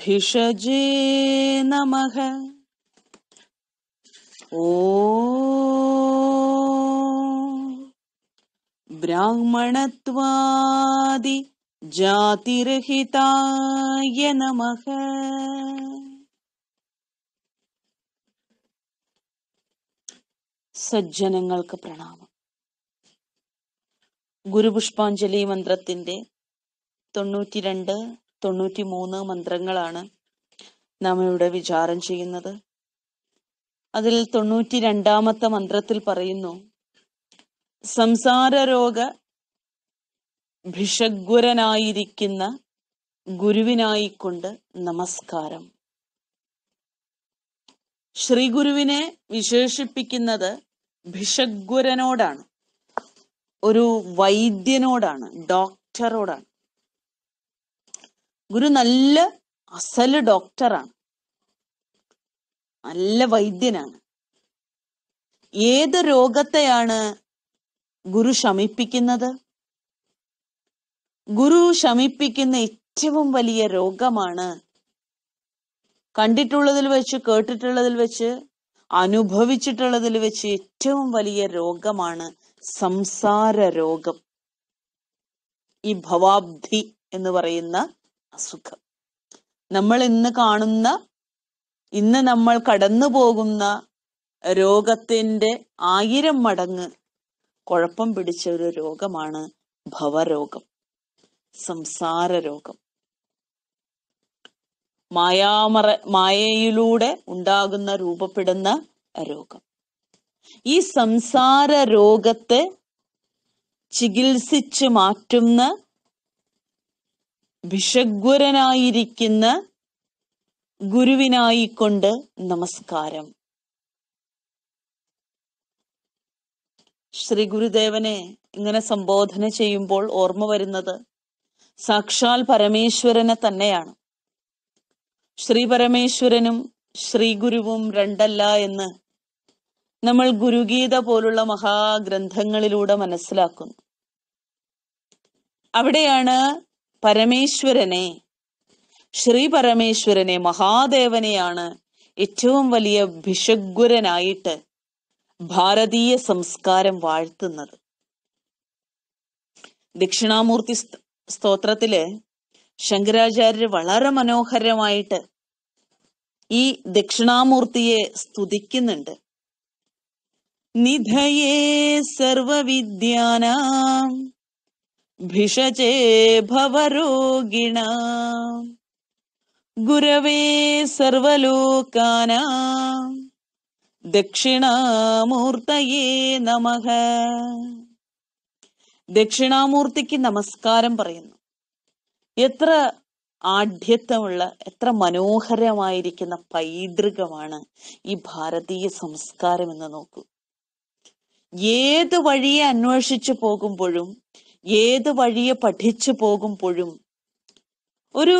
भिषजे नमः ब्राह्मणत्वादिजातिरहिताय नमः സജ്ജനങ്ങൾക്ക് പ്രണാമം ഗുരുപുഷ്പാഞ്ജലി മന്ത്രത്തിന്റെ തൊണ്ണൂറ്റി മൂന്ന് മന്ത്രങ്ങളാണ് നാം ഇവിടെ വിചാരം ചെയ്യുന്നത് അതിൽ രണ്ടാമത്തെ മന്ത്രത്തിൽ പറയുന്നു സംസാര രോഗ ഭിഷഗ്വരനായിരിക്കുന്ന ഗുരുവിനായിക്കൊണ്ട് നമസ്കാരം ശ്രീ ഗുരുവിനെ വിശേഷിപ്പിക്കുന്നത് ഭിഷഗ്വരനോടാണ് ഒരു വൈദ്യനോടാണ് ഡോക്ടറോടാണ് ഗുരു നല്ല അസല് ഡോക്ടറാണ് നല്ല വൈദ്യനാണ് ഏത് രോഗത്തെയാണ് ഗുരു ശമിപ്പിക്കുന്നത് ഗുരു ശമിപ്പിക്കുന്ന ഏറ്റവും വലിയ രോഗമാണ് കണ്ടിട്ടുള്ളതിൽ വെച്ച് കേട്ടിട്ടുള്ളതിൽ വെച്ച് അനുഭവിച്ചിട്ടുള്ളതിൽ വെച്ച് ഏറ്റവും വലിയ രോഗമാണ് സംസാര രോഗം ഈ ഭവാബ്ധി എന്ന് പറയുന്ന അസുഖം നമ്മൾ ഇന്ന് കാണുന്ന ഇന്ന് നമ്മൾ കടന്നു പോകുന്ന രോഗത്തിന്റെ ആയിരം മടങ്ങ് കുഴപ്പം പിടിച്ച ഒരു രോഗമാണ് ഭവരോഗം സംസാര രോഗം മായാമറ മായയിലൂടെ ഉണ്ടാകുന്ന രൂപപ്പെടുന്ന രോഗം ഈ സംസാര രോഗത്തെ ചികിത്സിച്ച് മാറ്റുന്ന വിഷഗ്വരനായിരിക്കുന്ന ഗുരുവിനായിക്കൊണ്ട് നമസ്കാരം ശ്രീ ഗുരുദേവനെ ഇങ്ങനെ സംബോധന ചെയ്യുമ്പോൾ ഓർമ്മ വരുന്നത് സാക്ഷാൽ പരമേശ്വരനെ തന്നെയാണ് ശ്രീ പരമേശ്വരനും ശ്രീ ഗുരുവും രണ്ടല്ല എന്ന് നമ്മൾ ഗുരുഗീത പോലുള്ള മഹാഗ്രന്ഥങ്ങളിലൂടെ മനസ്സിലാക്കുന്നു അവിടെയാണ് പരമേശ്വരനെ ശ്രീ പരമേശ്വരനെ മഹാദേവനെയാണ് ഏറ്റവും വലിയ ഭിഷഗ്വരനായിട്ട് ഭാരതീയ സംസ്കാരം വാഴ്ത്തുന്നത് ദക്ഷിണാമൂർത്തി സ്തോത്രത്തില് ശങ്കരാചാര്യർ വളരെ മനോഹരമായിട്ട് ഈ ദക്ഷിണാമൂർത്തിയെ സ്തുതിക്കുന്നുണ്ട് നിധയേ സർവവിദ്യാനാം ഭിഷജേ ഭവരോഗിണ ഗുരവേ സർവലോകാന ദക്ഷിണാമൂർത്തയേ നമ ദക്ഷിണാമൂർത്തിക്ക് നമസ്കാരം പറയുന്നു എത്ര ആഢ്യത്വമുള്ള എത്ര മനോഹരമായിരിക്കുന്ന പൈതൃകമാണ് ഈ ഭാരതീയ സംസ്കാരം എന്ന് നോക്കൂ ഏത് വഴിയെ അന്വേഷിച്ചു പോകുമ്പോഴും ഏത് വഴിയെ പഠിച്ചു പോകുമ്പോഴും ഒരു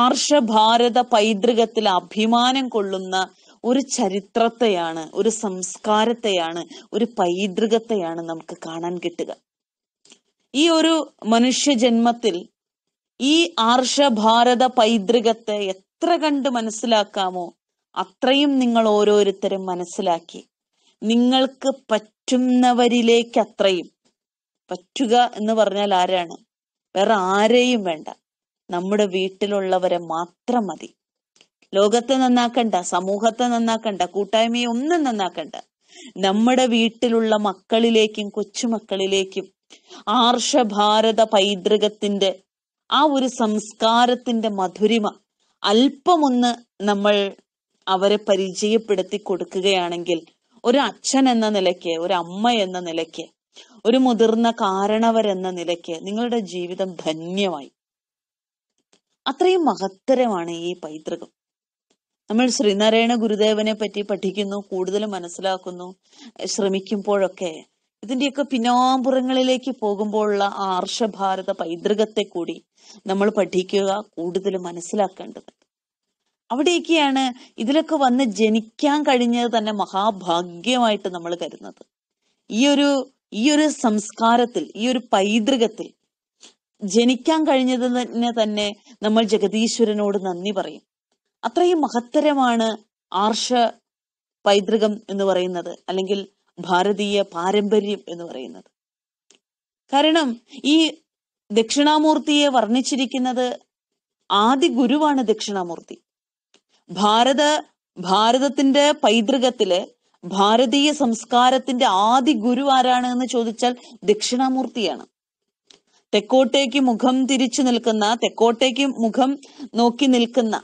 ആർഷഭാരത പൈതൃകത്തിൽ അഭിമാനം കൊള്ളുന്ന ഒരു ചരിത്രത്തെയാണ് ഒരു സംസ്കാരത്തെയാണ് ഒരു പൈതൃകത്തെയാണ് നമുക്ക് കാണാൻ കിട്ടുക ഈ ഒരു മനുഷ്യ ജന്മത്തിൽ ഈ ആർഷഭാരത പൈതൃകത്തെ എത്ര കണ്ട് മനസ്സിലാക്കാമോ അത്രയും നിങ്ങൾ ഓരോരുത്തരും മനസ്സിലാക്കി നിങ്ങൾക്ക് പറ്റുന്നവരിലേക്ക് അത്രയും പറ്റുക എന്ന് പറഞ്ഞാൽ ആരാണ് വേറെ ആരെയും വേണ്ട നമ്മുടെ വീട്ടിലുള്ളവരെ മാത്രം മതി ലോകത്തെ നന്നാക്കണ്ട സമൂഹത്തെ നന്നാക്കണ്ട കൂട്ടായ്മയെ ഒന്നും നന്നാക്കണ്ട നമ്മുടെ വീട്ടിലുള്ള മക്കളിലേക്കും കൊച്ചുമക്കളിലേക്കും ആർഷഭാരത പൈതൃകത്തിന്റെ ആ ഒരു സംസ്കാരത്തിന്റെ മധുരിമ അല്പമൊന്ന് നമ്മൾ അവരെ പരിചയപ്പെടുത്തി കൊടുക്കുകയാണെങ്കിൽ ഒരു അച്ഛൻ എന്ന നിലയ്ക്ക് ഒരു അമ്മ എന്ന നിലയ്ക്ക് ഒരു മുതിർന്ന കാരണവരെന്ന നിലയ്ക്ക് നിങ്ങളുടെ ജീവിതം ധന്യമായി അത്രയും മഹത്തരമാണ് ഈ പൈതൃകം നമ്മൾ ശ്രീനാരായണ ഗുരുദേവനെ പറ്റി പഠിക്കുന്നു കൂടുതൽ മനസ്സിലാക്കുന്നു ശ്രമിക്കുമ്പോഴൊക്കെ ഇതിന്റെയൊക്കെ പിന്നാമ്പുറങ്ങളിലേക്ക് പോകുമ്പോഴുള്ള ആർഷഭാരത പൈതൃകത്തെ കൂടി നമ്മൾ പഠിക്കുക കൂടുതൽ മനസ്സിലാക്കേണ്ടത് അവിടെയൊക്കെയാണ് ഇതിലൊക്കെ വന്ന് ജനിക്കാൻ കഴിഞ്ഞത് തന്നെ മഹാഭാഗ്യമായിട്ട് നമ്മൾ കരുതുന്നത് ഈ ഒരു ഈ ഒരു സംസ്കാരത്തിൽ ഈ ഒരു പൈതൃകത്തിൽ ജനിക്കാൻ തന്നെ തന്നെ നമ്മൾ ജഗതീശ്വരനോട് നന്ദി പറയും അത്രയും മഹത്തരമാണ് ആർഷ പൈതൃകം എന്ന് പറയുന്നത് അല്ലെങ്കിൽ ഭാരതീയ പാരമ്പര്യം എന്ന് പറയുന്നത് കാരണം ഈ ദക്ഷിണാമൂർത്തിയെ വർണ്ണിച്ചിരിക്കുന്നത് ആദി ഗുരുവാണ് ദക്ഷിണാമൂർത്തി ഭാരത ഭാരതത്തിന്റെ പൈതൃകത്തിലെ ഭാരതീയ സംസ്കാരത്തിന്റെ ആദി ഗുരു ആരാണ് എന്ന് ചോദിച്ചാൽ ദക്ഷിണാമൂർത്തിയാണ് തെക്കോട്ടേക്ക് മുഖം തിരിച്ചു നിൽക്കുന്ന തെക്കോട്ടേക്ക് മുഖം നോക്കി നിൽക്കുന്ന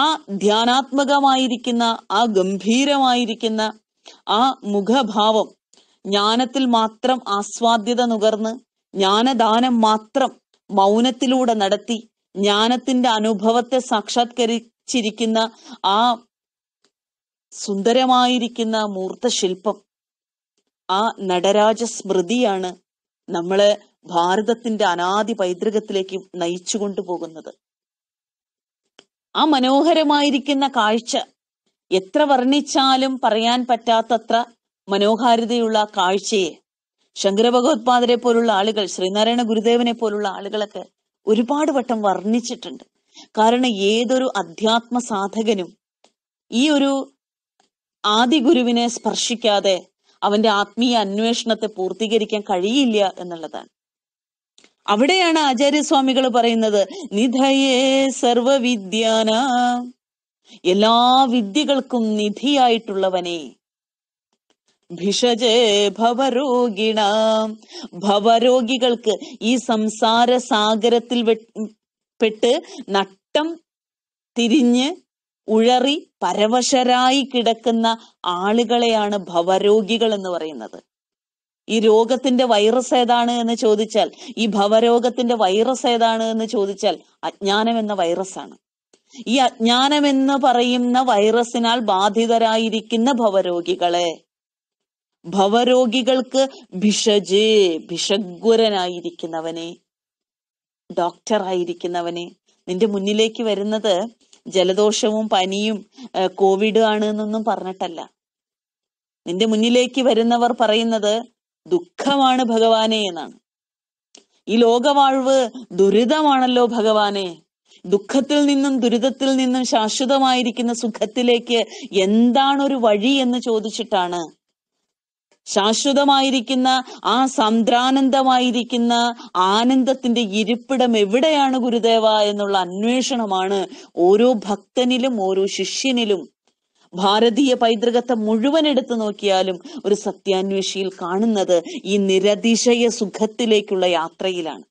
ആ ധ്യാനാത്മകമായിരിക്കുന്ന ആ ഗംഭീരമായിരിക്കുന്ന ആ മുഖഭാവം ജ്ഞാനത്തിൽ മാത്രം ആസ്വാദ്യത നുകർന്ന് ജ്ഞാനദാനം മാത്രം മൗനത്തിലൂടെ നടത്തി ജ്ഞാനത്തിന്റെ അനുഭവത്തെ സാക്ഷാത്കരിച്ചിരിക്കുന്ന ആ സുന്ദരമായിരിക്കുന്ന മൂർത്ത ശില്പം ആ നടരാജ സ്മൃതിയാണ് നമ്മളെ ഭാരതത്തിന്റെ അനാദി പൈതൃകത്തിലേക്ക് നയിച്ചു കൊണ്ടുപോകുന്നത് ആ മനോഹരമായിരിക്കുന്ന കാഴ്ച എത്ര വർണ്ണിച്ചാലും പറയാൻ പറ്റാത്തത്ര മനോഹാരിതയുള്ള കാഴ്ചയെ ശങ്കരഭഗവത്പാദരെ പോലുള്ള ആളുകൾ ശ്രീനാരായണ ഗുരുദേവനെ പോലുള്ള ആളുകളൊക്കെ ഒരുപാട് വട്ടം വർണ്ണിച്ചിട്ടുണ്ട് കാരണം ഏതൊരു അധ്യാത്മ സാധകനും ഈ ഒരു ആദി ഗുരുവിനെ സ്പർശിക്കാതെ അവന്റെ ആത്മീയ അന്വേഷണത്തെ പൂർത്തീകരിക്കാൻ കഴിയില്ല എന്നുള്ളതാണ് അവിടെയാണ് ആചാര്യസ്വാമികൾ പറയുന്നത് നിധയേ സർവവിദ്യാന എല്ലാ വിദ്യകൾക്കും നിധിയായിട്ടുള്ളവനെ ഭിഷജേ ഭവരോഗിണ ഭവരോഗികൾക്ക് ഈ സംസാര സാഗരത്തിൽ പെട്ട് നട്ടം തിരിഞ്ഞ് ഉഴറി പരവശരായി കിടക്കുന്ന ആളുകളെയാണ് ഭവരോഗികൾ എന്ന് പറയുന്നത് ഈ രോഗത്തിന്റെ വൈറസ് ഏതാണ് എന്ന് ചോദിച്ചാൽ ഈ ഭവരോഗത്തിന്റെ വൈറസ് ഏതാണ് എന്ന് ചോദിച്ചാൽ അജ്ഞാനം എന്ന വൈറസ് ആണ് ഈ അജ്ഞാനമെന്ന് പറയുന്ന വൈറസിനാൽ ബാധിതരായിരിക്കുന്ന ഭവരോഗികളെ ഭവരോഗികൾക്ക് ഭിഷജ് ഭിഷഗ്വരനായിരിക്കുന്നവനെ ഡോക്ടറായിരിക്കുന്നവനെ നിന്റെ മുന്നിലേക്ക് വരുന്നത് ജലദോഷവും പനിയും കോവിഡ് ആണ് എന്നൊന്നും പറഞ്ഞിട്ടല്ല നിന്റെ മുന്നിലേക്ക് വരുന്നവർ പറയുന്നത് ദുഃഖമാണ് ഭഗവാനെ എന്നാണ് ഈ ലോകവാഴ്വ് ദുരിതമാണല്ലോ ഭഗവാനെ ദുഃഖത്തിൽ നിന്നും ദുരിതത്തിൽ നിന്നും ശാശ്വതമായിരിക്കുന്ന സുഖത്തിലേക്ക് എന്താണ് ഒരു വഴി എന്ന് ചോദിച്ചിട്ടാണ് ശാശ്വതമായിരിക്കുന്ന ആ സന്ദ്രാനന്ദമായിരിക്കുന്ന ആനന്ദത്തിന്റെ ഇരിപ്പിടം എവിടെയാണ് ഗുരുദേവ എന്നുള്ള അന്വേഷണമാണ് ഓരോ ഭക്തനിലും ഓരോ ശിഷ്യനിലും ഭാരതീയ പൈതൃകത്തെ മുഴുവൻ എടുത്തു നോക്കിയാലും ഒരു സത്യാന്വേഷിയിൽ കാണുന്നത് ഈ നിരതിശയ സുഖത്തിലേക്കുള്ള യാത്രയിലാണ്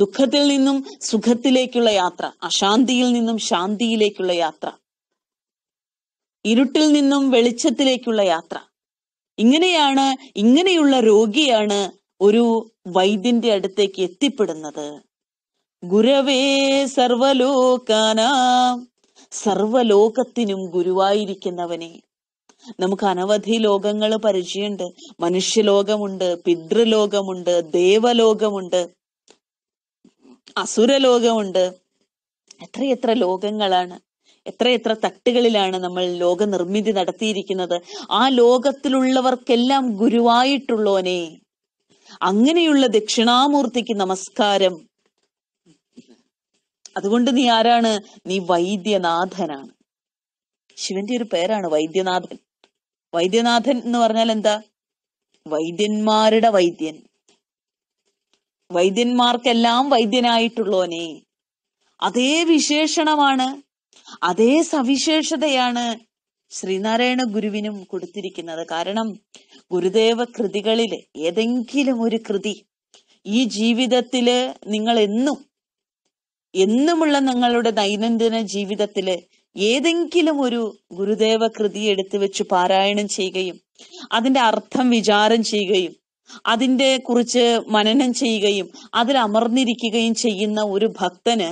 ദുഃഖത്തിൽ നിന്നും സുഖത്തിലേക്കുള്ള യാത്ര അശാന്തിയിൽ നിന്നും ശാന്തിയിലേക്കുള്ള യാത്ര ഇരുട്ടിൽ നിന്നും വെളിച്ചത്തിലേക്കുള്ള യാത്ര ഇങ്ങനെയാണ് ഇങ്ങനെയുള്ള രോഗിയാണ് ഒരു വൈദ്യന്റെ അടുത്തേക്ക് എത്തിപ്പെടുന്നത് ഗുരവേ സർവലോകാന സർവലോകത്തിനും ഗുരുവായിരിക്കുന്നവനെ നമുക്ക് അനവധി ലോകങ്ങൾ പരിചയമുണ്ട് മനുഷ്യലോകമുണ്ട് പിതൃലോകമുണ്ട് ദേവലോകമുണ്ട് അസുരലോകമുണ്ട് എത്രയെത്ര ലോകങ്ങളാണ് എത്രയെത്ര തട്ടുകളിലാണ് നമ്മൾ ലോകനിർമ്മിതി നടത്തിയിരിക്കുന്നത് ആ ലോകത്തിലുള്ളവർക്കെല്ലാം ഗുരുവായിട്ടുള്ളവനെ അങ്ങനെയുള്ള ദക്ഷിണാമൂർത്തിക്ക് നമസ്കാരം അതുകൊണ്ട് നീ ആരാണ് നീ വൈദ്യനാഥനാണ് ശിവന്റെ ഒരു പേരാണ് വൈദ്യനാഥൻ വൈദ്യനാഥൻ എന്ന് പറഞ്ഞാൽ എന്താ വൈദ്യന്മാരുടെ വൈദ്യൻ വൈദ്യന്മാർക്കെല്ലാം വൈദ്യനായിട്ടുള്ളവനെ അതേ വിശേഷണമാണ് അതേ സവിശേഷതയാണ് ശ്രീനാരായണ ഗുരുവിനും കൊടുത്തിരിക്കുന്നത് കാരണം ഗുരുദേവ കൃതികളിൽ ഏതെങ്കിലും ഒരു കൃതി ഈ ജീവിതത്തില് നിങ്ങൾ എന്നും എന്നുമുള്ള നിങ്ങളുടെ ദൈനംദിന ജീവിതത്തില് ഏതെങ്കിലും ഒരു ഗുരുദേവ കൃതി എടുത്തു വെച്ച് പാരായണം ചെയ്യുകയും അതിന്റെ അർത്ഥം വിചാരം ചെയ്യുകയും അതിൻ്റെ കുറിച്ച് മനനം ചെയ്യുകയും അതിൽ അമർന്നിരിക്കുകയും ചെയ്യുന്ന ഒരു ഭക്തന്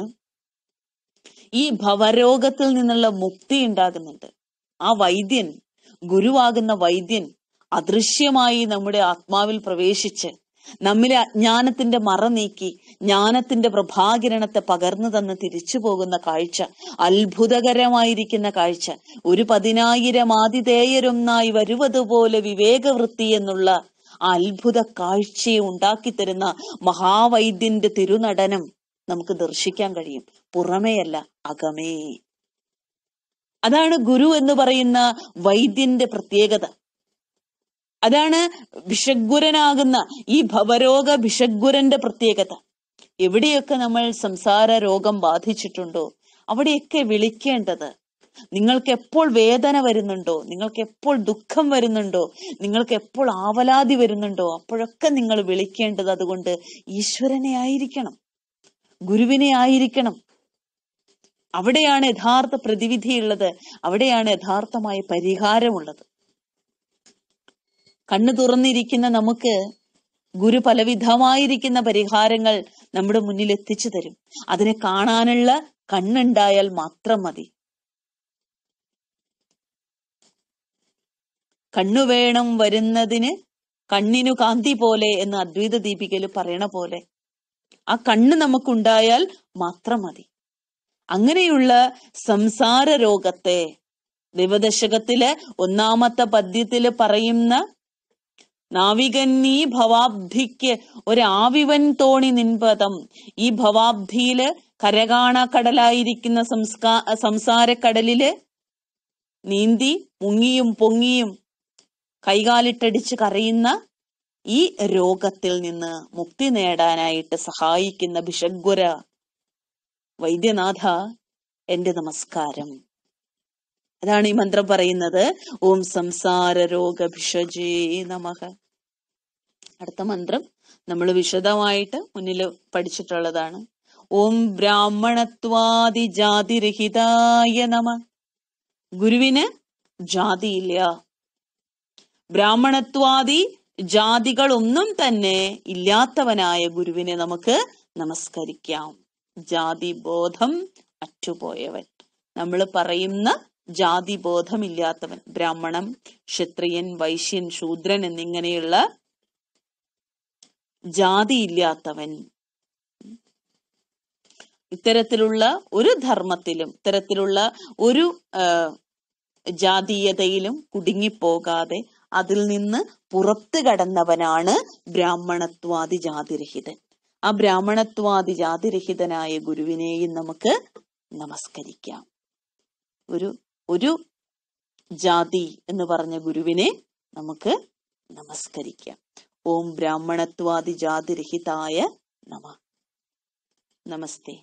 ഈ ഭവരോഗത്തിൽ നിന്നുള്ള മുക്തി ഉണ്ടാകുന്നുണ്ട് ആ വൈദ്യൻ ഗുരുവാകുന്ന വൈദ്യൻ അദൃശ്യമായി നമ്മുടെ ആത്മാവിൽ പ്രവേശിച്ച് നമ്മിലെ അജ്ഞാനത്തിന്റെ മറ നീക്കി ജ്ഞാനത്തിന്റെ പ്രഭാകിരണത്തെ പകർന്നു തന്ന് തിരിച്ചു പോകുന്ന കാഴ്ച അത്ഭുതകരമായിരിക്കുന്ന കാഴ്ച ഒരു പതിനായിരം ആതിഥേയരൊന്നായി വരുവതുപോലെ വിവേകവൃത്തി എന്നുള്ള അത്ഭുത കാഴ്ചയെ ഉണ്ടാക്കി തരുന്ന മഹാവൈദ്യന്റെ തിരുനടനം നമുക്ക് ദർശിക്കാൻ കഴിയും പുറമേയല്ല അകമേ അതാണ് ഗുരു എന്ന് പറയുന്ന വൈദ്യന്റെ പ്രത്യേകത അതാണ് ഭിഷഗ്വരനാകുന്ന ഈ ഭവരോഗ ഭിഷഗ്വരന്റെ പ്രത്യേകത എവിടെയൊക്കെ നമ്മൾ സംസാര രോഗം ബാധിച്ചിട്ടുണ്ടോ അവിടെയൊക്കെ വിളിക്കേണ്ടത് നിങ്ങൾക്ക് എപ്പോൾ വേദന വരുന്നുണ്ടോ നിങ്ങൾക്ക് എപ്പോൾ ദുഃഖം വരുന്നുണ്ടോ നിങ്ങൾക്ക് എപ്പോൾ ആവലാതി വരുന്നുണ്ടോ അപ്പോഴൊക്കെ നിങ്ങൾ വിളിക്കേണ്ടത് അതുകൊണ്ട് ഈശ്വരനെ ആയിരിക്കണം ഗുരുവിനെ ആയിരിക്കണം അവിടെയാണ് യഥാർത്ഥ പ്രതിവിധിയുള്ളത് അവിടെയാണ് യഥാർത്ഥമായ പരിഹാരമുള്ളത് കണ്ണു തുറന്നിരിക്കുന്ന നമുക്ക് ഗുരു പലവിധമായിരിക്കുന്ന പരിഹാരങ്ങൾ നമ്മുടെ മുന്നിൽ എത്തിച്ചു തരും അതിനെ കാണാനുള്ള കണ്ണുണ്ടായാൽ മാത്രം മതി കണ്ണുവേണം വരുന്നതിന് കണ്ണിനു കാന്തി പോലെ എന്ന് അദ്വൈത ദീപികയിൽ പറയണ പോലെ ആ കണ്ണ് നമുക്കുണ്ടായാൽ മാത്രം മതി അങ്ങനെയുള്ള സംസാര രോഗത്തെ ദേവദശകത്തിലെ ഒന്നാമത്തെ പദ്യത്തിൽ പറയുന്ന നാവികൻ ഈ ഭവാബ്ധിക്ക് ഒരാവിവൻ തോണി നിൻപദം ഈ ഭവാബ്ധിയില് കരകാണ കടലായിരിക്കുന്ന സംസ്കാ സംസാരക്കടലില് നീന്തി മുങ്ങിയും പൊങ്ങിയും കൈകാലിട്ടടിച്ച് കരയുന്ന ഈ രോഗത്തിൽ നിന്ന് മുക്തി നേടാനായിട്ട് സഹായിക്കുന്ന ഭിഷഗ്വര വൈദ്യനാഥ എന്റെ നമസ്കാരം അതാണ് ഈ മന്ത്രം പറയുന്നത് ഓം സംസാര രോഗ ഭിഷജേ നമഹ അടുത്ത മന്ത്രം നമ്മൾ വിശദമായിട്ട് മുന്നിൽ പഠിച്ചിട്ടുള്ളതാണ് ഓം ബ്രാഹ്മണത്വാദി ജാതിരഹിതായ നമ ഗുരുവിന് ജാതിയില്ല ബ്രാഹ്മണത്വാദി ജാതികളൊന്നും തന്നെ ഇല്ലാത്തവനായ ഗുരുവിനെ നമുക്ക് നമസ്കരിക്കാം ജാതി ബോധം അറ്റുപോയവൻ നമ്മൾ പറയുന്ന ജാതി ബോധമില്ലാത്തവൻ ബ്രാഹ്മണം ക്ഷത്രിയൻ വൈശ്യൻ ശൂദ്രൻ എന്നിങ്ങനെയുള്ള ഇല്ലാത്തവൻ ഇത്തരത്തിലുള്ള ഒരു ധർമ്മത്തിലും ഇത്തരത്തിലുള്ള ഒരു ജാതീയതയിലും കുടുങ്ങിപ്പോകാതെ അതിൽ നിന്ന് പുറത്തു കടന്നവനാണ് ബ്രാഹ്മണത്വാദി ജാതിരഹിതൻ ആ ബ്രാഹ്മണത്വാദി ജാതിരഹിതനായ ഗുരുവിനെയും നമുക്ക് നമസ്കരിക്കാം ഒരു ഒരു ജാതി എന്ന് പറഞ്ഞ ഗുരുവിനെ നമുക്ക് നമസ്കരിക്കാം ഓം ബ്രാഹ്മണത്വാദി ജാതിരഹിതായ നമ നമസ്തേ